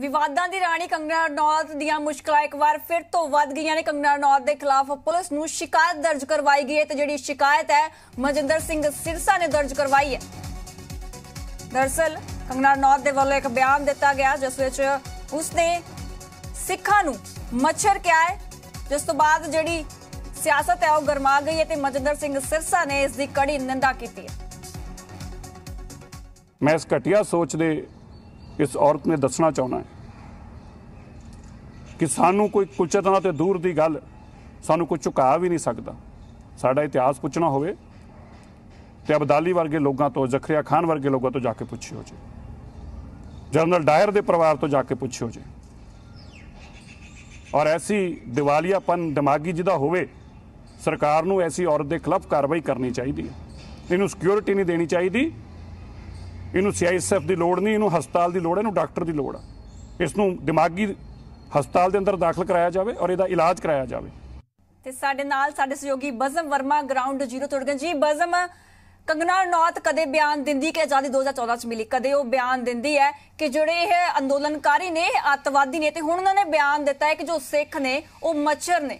ਵਿਵਾਦਾਂ ਦੀ ਰਾਣੀ ਕੰਗਨਾ ਰਣੌਤ ਦੀਆਂ ਮੁਸ਼ਕਲਾਂ ਇੱਕ ਵਾਰ ਫਿਰ ਤੋਂ ਵੱਧ ਗਈਆਂ ਨੇ ਕੰਗਨਾ ਰਣੌਤ ਦੇ ਖਿਲਾਫ ਪੁਲਿਸ ਨੂੰ ਸ਼ਿਕਾਇਤ ਦਰਜ ਕਰਵਾਈ ਗਈ ਹੈ ਤੇ ਜਿਹੜੀ ਸ਼ਿਕਾਇਤ ਹੈ ਮਜਿੰਦਰ ਸਿੰਘ ਸਿਰਸਾ ਨੇ ਦਰਜ ਕਰਵਾਈ ਹੈ ਦਰਸਲ ਕੰਗਨਾ ਰਣੌਤ ਦੇ ਵੱਲੋਂ ਇੱਕ ਬਿਆਨ ਦਿੱਤਾ ਗਿਆ ਜਿਸ ਵਿੱਚ ਉਸਨੇ ਸਿੱਖਾਂ ਨੂੰ ਮੱਛਰ ਕਿਹਾ ਹੈ ਜਿਸ ਤੋਂ ਬਾਅਦ ਜਿਹੜੀ ਸਿਆਸਤ ਹੈ ਉਹ ਗਰਮਾ ਗਈ ਹੈ ਤੇ ਮਜਿੰਦਰ ਸਿੰਘ ਸਿਰਸਾ ਨੇ ਇਸ ਦੀ ਕੜੀ ਨਿੰਦਾ ਕੀਤੀ ਹੈ ਮੈਂ ਇਸ ਘਟਿਆ ਸੋਚ ਦੇ ਇਸ ਔਰਤ ਨੇ ਦੱਸਣਾ ਚਾਹੁੰਦਾ ਹੈ ਕਿ ਸਾਨੂੰ ਕੋਈ ਕੁਚਤਨਾ ਤੇ ਦੂਰ ਦੀ ਗੱਲ ਸਾਨੂੰ ਕੋਈ ਝੁਕਾ ਵੀ ਨਹੀਂ ਸਕਦਾ ਸਾਡਾ ਇਤਿਹਾਸ ਪੁੱਛਣਾ ਹੋਵੇ ਤੇ ਅਬਦਾਲੀ ਵਰਗੇ ਲੋਕਾਂ ਤੋਂ ਜ਼ਖਰੀਆ ਖਾਨ ਵਰਗੇ ਲੋਕਾਂ ਤੋਂ ਜਾ ਕੇ ਪੁੱਛਿਓ ਜੀ ਜਨਰਲ ਡਾਇਰ ਦੇ ਪਰਿਵਾਰ ਤੋਂ ਜਾ ਕੇ ਪੁੱਛਿਓ ਜੀ ਔਰ ਐਸੀ ਦਿਵਾਲੀਆਪਨ ਦਿਮਾਗੀ ਜਿਹਦਾ ਹੋਵੇ ਸਰਕਾਰ ਨੂੰ ਐਸੀ ਔਰਤ ਦੇ ਖਿਲਾਫ ਕਾਰਵਾਈ ਕਰਨੀ ਚਾਹੀਦੀ ਹੈ ਇਹਨੂੰ ਸਿਕਿਉਰਿਟੀ ਨਹੀਂ ਦੇਣੀ ਚਾਹੀਦੀ ਇਹਨੂੰ ਸੀਆਈਐਸਐਫ ਦੀ ਲੋੜ ਨਹੀਂ ਇਹਨੂੰ ਹਸਪਤਾਲ ਦੀ ਲੋੜ ਹੈ ਇਹਨੂੰ ਡਾਕਟਰ ਦੀ ਲੋੜ ਹੈ ਇਸ ਨੂੰ ਦਿਮਾਗੀ ਹਸਪਤਾਲ ਦੇ ਅੰਦਰ ਦਾਖਲ ਕਰਾਇਆ ਜਾਵੇ ਔਰ ਇਹਦਾ ਇਲਾਜ ਕਰਾਇਆ ਜਾਵੇ ਤੇ ਸਾਡੇ ਨਾਲ ਸਾਡੇ ਸਹਿਯੋਗੀ ਬਜ਼ਮ ਵਰਮਾ ਗਰਾਊਂਡ ਜ਼ੀਰੋ ਤੁਰਗਨ ਜੀ ਬਜ਼ਮ ਕੰਗਨਾ ਨੌਤ ਕਦੇ ਬਿਆਨ ਦਿੰਦੀ ਕਿ ਆਜ਼ਾਦੀ 2014 ਚ ਮਿਲੀ ਕਦੇ ਉਹ ਬਿਆਨ ਦਿੰਦੀ ਹੈ ਕਿ ਜਿਹੜੇ ਇਹ ਅੰਦੋਲਨਕਾਰੀ ਨੇ ਅੱਤਵਾਦੀ ਨੇ ਤੇ ਹੁਣ ਉਹਨਾਂ ਨੇ ਬਿਆਨ ਦਿੱਤਾ ਹੈ ਕਿ ਜੋ ਸਿੱਖ ਨੇ ਉਹ ਮੱਛਰ ਨੇ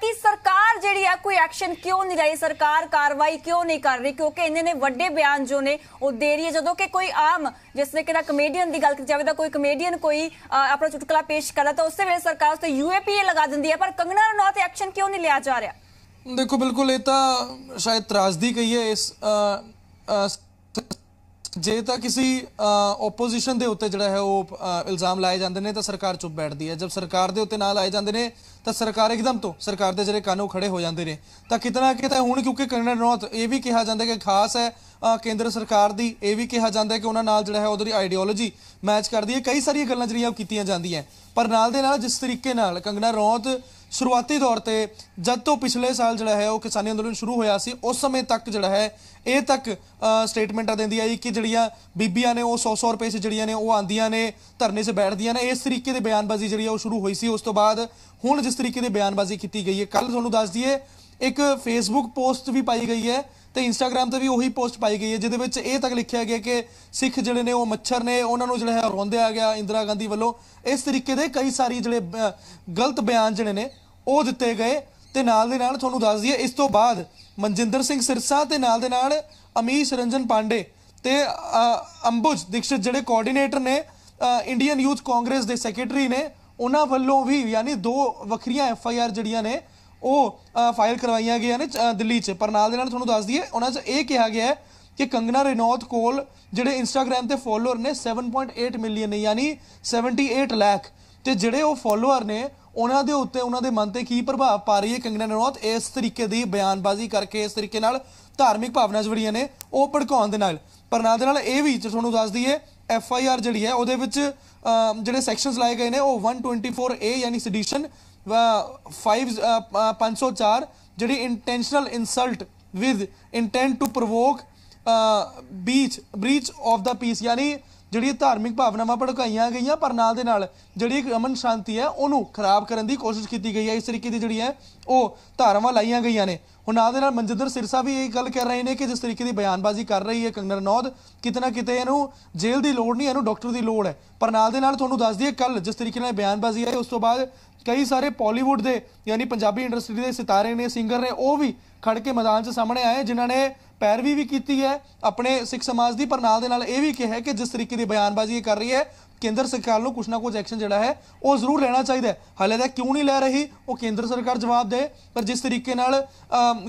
ਤੱਕ ਸਰਕਾਰ ਜਿਹੜੀ ਆ ਕੋਈ ਐਕਸ਼ਨ ਕਿਉਂ ਨਹੀਂ ਲਈ ਸਰਕਾਰ ਕਾਰਵਾਈ ਕਿਉਂ ਨਹੀਂ ਕਰ ਰਹੀ ਕਿਉਂਕਿ ਇਹਨੇ ਨੇ ਵੱਡੇ ਬਿਆਨ ਜੋ ਨੇ ਉਹ ਦੇ ਰਹੀ ਹੈ ਜਦੋਂ ਕਿ ਕੋਈ ਆਮ ਜਿਸ ਨੇ ਕਿਹਾ ਕਮੇਡੀਅਨ ਦੀ ਗੱਲ ਕਰ ਜਾਵੇ ਤਾਂ ਕੋਈ ਕਮੇਡੀਅਨ ਕੋਈ ਆਪਣਾ ਚੁਟਕਲਾ ਪੇਸ਼ ਕਰਦਾ ਤਾਂ ਉਸੇ ਵੇਲੇ ਸਰਕਾਰ ਉਸ ਤੇ ਯੂਏਪੀਏ ਲਗਾ ਦਿੰਦੀ ਹੈ ਪਰ ਕੰਗਨਾ ਰਣੌਤ ਐਕਸ਼ਨ ਕਿਉਂ ਨਹੀਂ ਲਿਆ ਜਾ ਰਿਹਾ ਦੇਖੋ ਬਿਲਕੁਲ ਇਹ ਤਾਂ ਸ਼ਾਇਦ ਤਰਾਸਦੀ ਕਹੀਏ ਇਸ ਜੇ ਤਾਂ ਕਿਸੇ ਆਪੋਜੀਸ਼ਨ ਦੇ ਉੱਤੇ ਜਿਹੜਾ ਹੈ ਉਹ ਇਲਜ਼ਾਮ ਲਾਏ ਜਾਂਦੇ ਨੇ ਤਾਂ ਸਰਕਾਰ ਚੁੱਪ ਬੈਠਦੀ ਹੈ ਜਦ ਸਰਕਾਰ ਦੇ ਉੱਤੇ ਨਾਲ ਆਏ ਜਾਂਦੇ ਨੇ ਤਾਂ ਸਰਕਾਰ ਇੱਕਦਮ ਤੋਂ ਸਰਕਾਰ ਦੇ ਜਿਹੜੇ ਕਾਨੂੰ ਖੜੇ ਹੋ ਜਾਂਦੇ ਨੇ ਤਾਂ ਕਿਤਨਾ ਕਿਤੇ ਹੁਣ ਕਿਉਂਕਿ ਕਰਨਲ ਰੌਤ ਇਹ ਵੀ ਕਿਹਾ ਜਾਂਦਾ ਕਿ ਖਾਸ ਹੈ ਕੇਂਦਰ ਸਰਕਾਰ ਦੀ ਇਹ ਵੀ ਕਿਹਾ ਜਾਂਦਾ ਹੈ ਕਿ ਉਹਨਾਂ ਨਾਲ ਜਿਹੜਾ ਹੈ ਉਹਦੀ ਆਈਡੀਓਲੋਜੀ ਮੈਚ ਕਰਦੀ ਹੈ ਕਈ ਸਾਰੀਆਂ ਗੱਲਾਂ ਜਿਹੜੀਆਂ ਉਹ ਕੀਤੀਆਂ ਜਾਂਦੀਆਂ ਪਰ ਨਾਲ ਦੇ ਨਾਲ ਜਿਸ ਤਰੀਕੇ ਨਾਲ ਕੰਗਣਾ ਰੌਤ ਸ਼ੁਰੂਆਤੀ ਦੌਰ ਤੇ ਜਦ ਤੋਂ ਪਿਛਲੇ ਸਾਲ ਜਿਹੜਾ ਹੈ ਉਹ ਕਿਸਾਨੀ ਅੰਦੋਲਨ ਸ਼ੁਰੂ ਹੋਇਆ ਸੀ ਉਸ ਸਮੇਂ ਤੱਕ ਜਿਹੜਾ ਹੈ ਇਹ ਤੱਕ ਸਟੇਟਮੈਂਟਾਂ ਦਿੰਦੀ ਆਈ ਕਿ ਜਿਹੜੀਆਂ ਬੀਬੀਆਂ ਨੇ ਉਹ 100-100 ਰੁਪਏ 'ਚ ਜਿਹੜੀਆਂ ਨੇ ਉਹ ਆਂਦੀਆਂ ਨੇ ਧਰਨੇ 'ਚ ਬੈਠਦੀਆਂ ਨੇ ਇਸ ਤਰੀਕੇ ਦੇ ਬਿਆਨਬਾਜ਼ੀ ਜਿਹੜੀ ਆ ਉਹ ਸ਼ੁਰੂ ਹੋਈ ਸੀ ਉਸ ਤੋਂ ਬਾਅਦ ਹੁਣ ਜਿਸ ਤਰੀਕੇ ਦੇ ਬਿਆਨਬਾਜ਼ੀ ਕੀਤੀ ਗਈ ਹੈ ਕੱਲ ਤੁਹਾਨੂੰ ਦੱਸ ਦਈਏ ਇੱਕ ਫੇਸਬੁੱਕ ਪੋਸਟ ਵੀ ਪਾਈ ਗਈ ਹੈ ਤੇ ਇੰਸਟਾਗ੍ਰam ਤੇ ਵੀ ਉਹੀ ਪੋਸਟ ਪਾਈ ਗਈ ਹੈ ਜਿਹਦੇ ਵਿੱਚ ਇਹ ਤੱਕ ਲਿਖਿਆ ਗਿਆ ਕਿ ਸਿੱਖ ਜਿਹੜੇ ਨੇ ਉਹ ਮੱਛਰ ਨੇ ਉਹਨਾਂ ਨੂੰ ਜਿਹੜਾ ਹੈ ਰੋਂਦਿਆ ਗਿਆ ਇੰਦਰਾ ਗਾਂਧੀ ਵੱਲੋਂ ਇਸ ਤਰੀਕੇ ਦੇ ਕਈ ਸਾਰੀ ਜਿਹੜੇ ਗਲਤ ਬਿਆਨ ਜਿਹੜੇ ਨੇ ਉਹ ਦਿੱਤੇ ਗਏ ਤੇ ਨਾਲ ਦੇ ਨਾਲ ਤੁਹਾਨੂੰ ਦੱਸ ਦਈਏ ਇਸ ਤੋਂ ਬਾਅਦ ਮਨਜਿੰਦਰ ਸਿੰਘ ਸਿਰਸਾ ਤੇ ਨਾਲ ਦੇ ਨਾਲ ਅਮੀਸ਼ ਰੰਜਨ ਪਾਂਡੇ ਤੇ ਅੰਬੁਜ ਦਿਕਸ਼ਿਤ ਜਿਹੜੇ ਕੋਆਰਡੀਨੇਟਰ ਨੇ ਇੰਡੀਅਨ ਯੂਥ ਕਾਂਗਰਸ ਦੇ ਸੈਕਟਰੀ ਨੇ ਉਹਨਾਂ ਵੱਲੋਂ ਵੀ ਯਾਨੀ ਦੋ ਵੱਖਰੀਆਂ ਐਫ ਆਈ ਆਰ ਜਿਹੜੀਆਂ ਨੇ ਉਹ ਫਾਈਲ ਕਰਵਾਈਆਂ ਗਈਆਂ ਨੇ ਦਿੱਲੀ 'ਚ ਪਰ ਨਾਲ ਦੇ ਨਾਲ ਤੁਹਾਨੂੰ ਦੱਸ ਦਈਏ ਉਹਨਾਂ 'ਚ ਇਹ ਕਿਹਾ ਗਿਆ ਹੈ ਕਿ ਕੰਗਨਾ ਰੇਨੌਤ ਕੋਲ ਜਿਹੜੇ ਇੰਸਟਾਗ੍ਰam ਤੇ ਫੋਲੋਅਰ ਨੇ 7.8 ਮਿਲੀਅਨ ਨੇ ਯਾਨੀ 78 ਲੱਖ ਤੇ ਜਿਹੜੇ ਉਹ ਫੋਲੋਅਰ ਨੇ ਉਹਨਾਂ ਦੇ ਉੱਤੇ ਉਹਨਾਂ ਦੇ ਮਨ ਤੇ ਕੀ ਪ੍ਰਭਾਵ ਪਾ ਰਹੀ ਹੈ ਕੰਗਨਾ ਰੇਨੌਤ ਇਸ ਤਰੀਕੇ ਦੀ ਬਿਆਨਬਾਜ਼ੀ ਕਰਕੇ ਇਸ ਤਰੀਕੇ ਨਾਲ ਧਾਰਮਿਕ ਭਾਵਨਾ ਜੁੜੀਆਂ ਨੇ ਉਹ ਭੜਕਾਉਣ ਦੇ ਨਾਲ ਪਰ ਨਾਲ ਦੇ ਨਾਲ ਇਹ ਵੀ ਤੁਹਾਨੂੰ ਦੱਸ ਦਈਏ ਐਫ ਆਈ ਆਰ ਜਿਹੜੀ ਹੈ ਉਹਦੇ ਵਿੱਚ ਜਿਹੜੇ ਸੈਕਸ਼ਨਸ ਲਾਏ ਗਏ ਨੇ ਉਹ 124 ਏ ਯਾਨੀ ਸੈਡੀਸ਼ਨ 5 504 ਜਿਹੜੀ intentional insult with intent to provoke beach breach of the peace ਯਾਨੀ ਜਿਹੜੀ ਧਾਰਮਿਕ ਭਾਵਨਾਵਾਂ ਭੜਕਾਈਆਂ ਗਈਆਂ ਪਰ ਨਾਲ ਦੇ ਨਾਲ ਜਿਹੜੀ ਅਮਨ ਸ਼ਾਂਤੀ ਹੈ ਉਹਨੂੰ ਖਰਾਬ ਕਰਨ ਦੀ ਕੋਸ਼ਿਸ਼ ਕੀਤੀ ਗਈ ਹੈ ਇਸ ਤਰੀਕੇ ਦੀ ਜਿਹੜੀ ਹੈ ਉਹ ਧਾਰਮਾਂ ਲਾਈਆਂ ਗਈਆਂ ਨੇ ਹੁਣ ਨਾਲ ਦੇ ਨਾਲ ਮਨਜਿੰਦਰ ਸਿਰਸਾ ਵੀ ਇਹ ਗੱਲ ਕਰ ਰਹੇ ਨੇ ਕਿ ਜਿਸ ਤਰੀਕੇ ਦੀ ਬਿਆਨਬਾਜ਼ੀ ਕਰ ਰਹੀ ਹੈ ਕੰਗਨ ਰਨੌਤ ਕਿਤਨਾ ਕਿਤੇ ਇਹਨੂੰ ਜੇਲ੍ਹ ਦੀ ਲੋੜ ਨਹੀਂ ਇਹਨੂੰ ਡਾਕਟਰ ਦੀ ਲੋੜ ਹੈ ਪਰ ਨਾਲ ਦੇ ਨਾਲ ਤੁਹਾਨੂੰ ਦੱਸ ਦਈਏ ਕੱਲ ਜਿਸ ਤਰੀਕੇ ਨਾਲ ਬਿਆਨਬਾਜ਼ੀ ਆਈ ਉਸ ਤੋਂ ਬਾਅਦ ਕਈ ਸਾਰੇ ਪਾਲੀਵੁੱਡ ਦੇ ਯਾਨੀ ਪੰਜਾਬੀ ਇੰਡਸਟਰੀ ਦੇ ਸਿਤਾਰੇ ਨੇ ਸਿੰਗਰ ਨੇ ਉਹ ਵੀ ਖੜ ਕੇ ਮੈਦਾਨ 'ਚ ਸਾਹਮਣੇ ਆਏ ਜਿਨ੍ਹਾਂ ਨੇ ਪੈਰਵੀ ਵੀ ਕੀਤੀ ਹੈ ਆਪਣੇ ਸਿੱਖ ਸਮਾਜ ਦੀ ਪਰ ਨਾਲ ਦੇ ਨਾਲ ਇਹ ਵੀ ਕਿਹਾ ਕਿ ਜਿਸ ਤਰੀਕੇ ਦੀ ਬਿਆਨਬਾਜ਼ੀ ਇਹ ਕਰ ਰਹੀ ਹੈ ਕੇਂਦਰ ਸਰਕਾਰ ਨੂੰ ਕੁਛ ਨਾ ਕੁਝ ਐਕਸ਼ਨ ਜਿਹੜਾ ਹੈ ਉਹ ਜ਼ਰੂਰ ਲੈਣਾ ਚਾਹੀਦਾ ਹੈ ਹਾਲੇ ਤੱਕ ਕਿਉਂ ਨਹੀਂ ਲੈ ਰਹੀ ਉਹ ਕੇਂਦਰ ਸਰਕਾਰ ਜਵਾਬ ਦੇ ਪਰ ਜਿਸ ਤਰੀਕੇ ਨਾਲ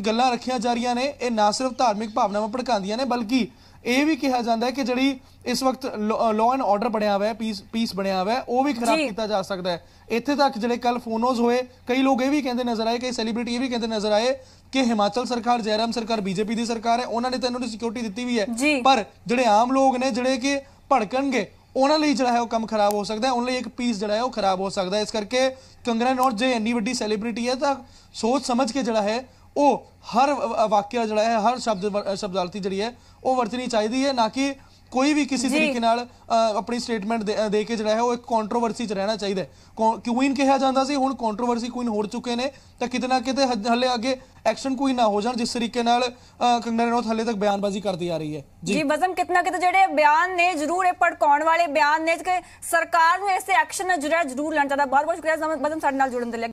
ਗੱਲਾਂ ਰੱਖੀਆਂ ਜਾ ਰਹੀਆਂ ਨੇ ਇਹ ਨਾ ਸਿਰਫ ਧਾਰਮਿਕ ਭਾਵਨਾਵਾਂ ਭੜਕਾਉਂਦੀਆਂ ਨੇ ਬਲਕਿ ਇਹ ਵੀ ਕਿਹਾ ਜਾਂਦਾ ਹੈ ਕਿ ਜਿਹੜੀ ਇਸ ਵਕਤ ਲਾਅ ਐਂਡ ਆਰਡਰ ਬਣਿਆ ਹੋਇਆ ਹੈ ਪੀਸ ਪੀਸ ਬਣਿਆ ਹੋਇਆ ਹੈ ਉਹ ਵੀ ਖਰਾਬ ਕੀਤਾ ਜਾ ਸਕਦਾ ਹੈ ਇੱਥੇ ਤੱਕ ਜਿਹੜੇ ਕੱਲ ਫੋਨੋਜ਼ ਹੋਏ ਕਈ ਲੋਕ ਇਹ ਵੀ ਕਹਿੰਦੇ ਨਜ਼ਰ ਆਏ ਕਈ ਸੈਲੀਬ੍ਰਿਟੀ ਇਹ ਵੀ ਕਹਿੰਦੇ ਨਜ਼ਰ ਆਏ ਕਿ ਹਿਮਾਚਲ ਸਰਕਾਰ ਜੈਰਾਮ ਸਰਕਾਰ ਬੀਜੇਪੀ ਦੀ ਸਰਕਾਰ ਹੈ ਉਹਨਾਂ ਨੇ ਤਾਂ ਇਹਨਾਂ ਨੂੰ ਸਿਕਿਉਰਿਟੀ ਦਿੱਤੀ ਵੀ ਹੈ ਪਰ ਜਿਹੜੇ ਆਮ ਲੋਕ ਨੇ ਜਿਹੜੇ ਕਿ ਭੜਕਣਗੇ ਉਹਨਾਂ ਲਈ ਜਿਹੜਾ ਹੈ ਉਹ ਕੰਮ ਖਰਾਬ ਹੋ ਸਕਦਾ ਹੈ ਉਹਨਾਂ ਲਈ ਇੱਕ ਪੀਸ ਜਿਹੜਾ ਹੈ ਉਹ ਖਰਾਬ ਹੋ ਸਕਦਾ ਹੈ ਇਸ ਕਰਕੇ ਕੰਗਰਾ ਨੋਟ ਜੇ ਇੰਨੀ ਵੱਡੀ ਸੈਲੀਬ੍ਰਿਟੀ ਹੈ ਤਾਂ ਸੋਚ ਸਮਝ ਕੇ ਜਿਹੜਾ ਹੈ ਉਹ ਹਰ ਵਾਕਿਆ ਜਿਹੜਾ ਹੈ ਹਰ ਸ਼ਬਦ ਸ਼ਬਦਾਲਤੀ ਜਿਹੜੀ ਹੈ ਉਹ ਵਰਤਣੀ ਚਾਹੀਦੀ ਹੈ ਨਾ ਕਿ ਕੋਈ ਵੀ ਕਿਸੇ ਤਰੀਕੇ ਨਾਲ ਆਪਣੀ ਸਟੇਟਮੈਂਟ ਦੇ ਕੇ ਜਿਹੜਾ ਹੈ ਉਹ ਇੱਕ ਕੰਟਰੋਵਰਸੀ 'ਚ ਰਹਿਣਾ ਚਾਹੀਦਾ ਕੁਈਨ ਕਿਹਾ ਜਾਂਦਾ ਸੀ ਹੁਣ ਕੰਟਰੋਵਰਸੀ ਕੁਈਨ ਹੋ ਚੁੱਕੇ ਨੇ ਤਾਂ ਕਿਤੇ ਨਾ ਕਿਤੇ ਹੱਲੇ ਅੱਗੇ ਐਕਸ਼ਨ ਕੋਈ ਨਾ ਹੋ ਜਾਣ ਜਿਸ ਤਰੀਕੇ ਨਾਲ ਕੰਗਨਾ ਰਣੌਤ ਹੱਲੇ ਤੱਕ ਬਿਆਨਬਾਜ਼ੀ ਕਰਦੀ ਆ ਰਹੀ ਹੈ ਜੀ ਬਜ਼ਮ ਕਿਤਨਾ ਕਿਤੇ ਜਿਹੜੇ ਬਿਆਨ ਨੇ ਜ਼ਰੂਰ ਇਹ ਪੜਕਾਉਣ ਵਾਲੇ ਬਿਆਨ ਨੇ ਕਿ ਸਰਕਾਰ ਨੂੰ ਇਸੇ ਐਕਸ਼ਨ ਜਿਹੜਾ ਜ਼ਰੂਰ ਲੈਣਾ ਚਾਹੀਦਾ ਬਹੁਤ ਬਹੁਤ ਸ਼ੁਕਰੀਆ ਬਜ਼ਮ ਸਾਡੇ ਨਾਲ ਜੁੜਨ ਦੇ ਲਈ